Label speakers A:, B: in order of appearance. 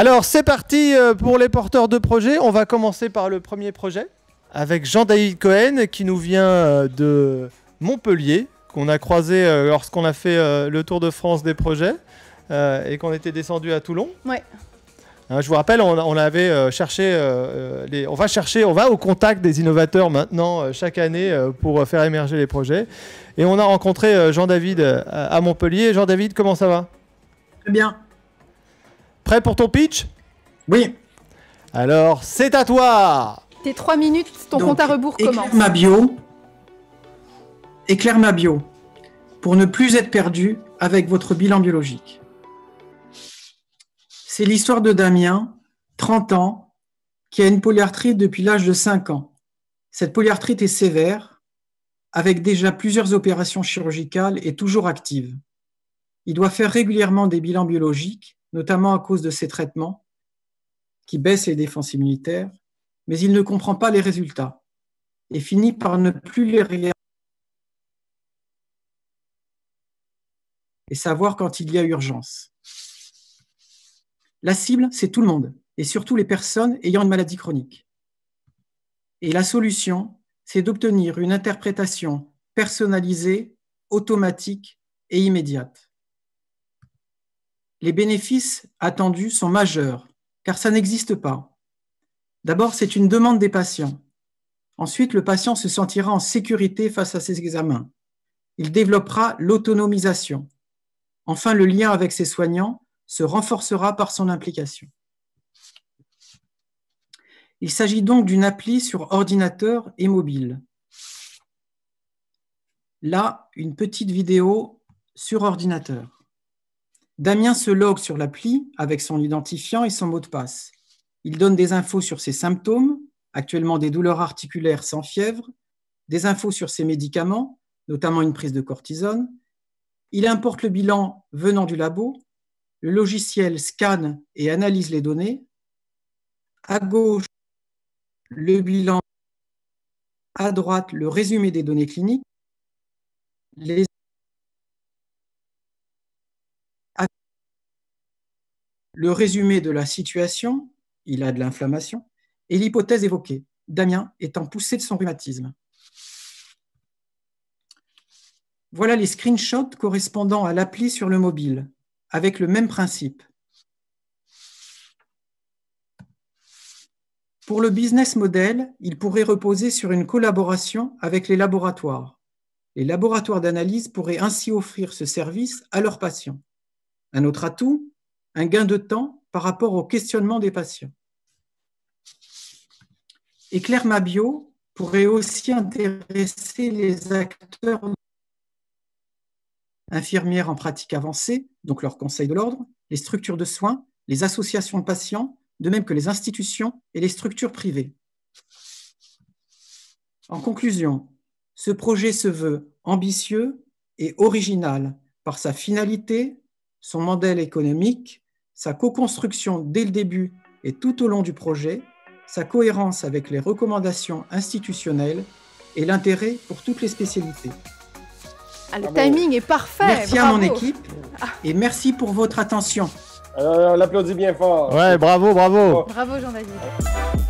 A: Alors c'est parti euh, pour les porteurs de projets. On va commencer par le premier projet avec Jean-David Cohen qui nous vient euh, de Montpellier, qu'on a croisé euh, lorsqu'on a fait le Tour de France des projets et qu'on était descendu à Toulon. Ouais. Hein, je vous rappelle, on, avait cherché, les, on va chercher, on va au contact des innovateurs maintenant chaque année pour faire émerger les projets. Et on a rencontré Jean-David à Montpellier. Jean-David, comment ça va Très bien. Prêt pour ton pitch
B: Oui. Alors, c'est à toi
A: Tes trois minutes, ton compte à rebours commence. Ma bio.
B: Éclaire ma bio. Pour ne plus être perdu avec votre bilan biologique. C'est l'histoire de Damien, 30 ans, qui a une polyarthrite depuis l'âge de 5 ans. Cette polyarthrite est sévère, avec déjà plusieurs opérations chirurgicales et toujours active. Il doit faire régulièrement des bilans biologiques notamment à cause de ces traitements, qui baissent les défenses immunitaires, mais il ne comprend pas les résultats et finit par ne plus les regarder et savoir quand il y a urgence. La cible, c'est tout le monde, et surtout les personnes ayant une maladie chronique. Et la solution, c'est d'obtenir une interprétation personnalisée, automatique et immédiate les bénéfices attendus sont majeurs, car ça n'existe pas. D'abord, c'est une demande des patients. Ensuite, le patient se sentira en sécurité face à ses examens. Il développera l'autonomisation. Enfin, le lien avec ses soignants se renforcera par son implication. Il s'agit donc d'une appli sur ordinateur et mobile. Là, une petite vidéo sur ordinateur. Damien se log sur l'appli avec son identifiant et son mot de passe. Il donne des infos sur ses symptômes, actuellement des douleurs articulaires sans fièvre, des infos sur ses médicaments, notamment une prise de cortisone. Il importe le bilan venant du labo. Le logiciel scanne et analyse les données. À gauche, le bilan. À droite, le résumé des données cliniques. Les le résumé de la situation, il a de l'inflammation, et l'hypothèse évoquée, Damien étant poussé de son rhumatisme. Voilà les screenshots correspondant à l'appli sur le mobile, avec le même principe. Pour le business model, il pourrait reposer sur une collaboration avec les laboratoires. Les laboratoires d'analyse pourraient ainsi offrir ce service à leurs patients. Un autre atout, un gain de temps par rapport au questionnement des patients. Et Claire Mabio pourrait aussi intéresser les acteurs infirmières en pratique avancée, donc leur conseil de l'ordre, les structures de soins, les associations de patients, de même que les institutions et les structures privées. En conclusion, ce projet se veut ambitieux et original par sa finalité, son modèle économique, sa co-construction dès le début et tout au long du projet, sa cohérence avec les recommandations institutionnelles et l'intérêt pour toutes les spécialités.
A: Ah, le ah, timing est parfait. Merci à mon équipe
B: ah. et merci pour votre attention. on l'applaudit bien fort. bravo, bravo. Bravo, jean baptiste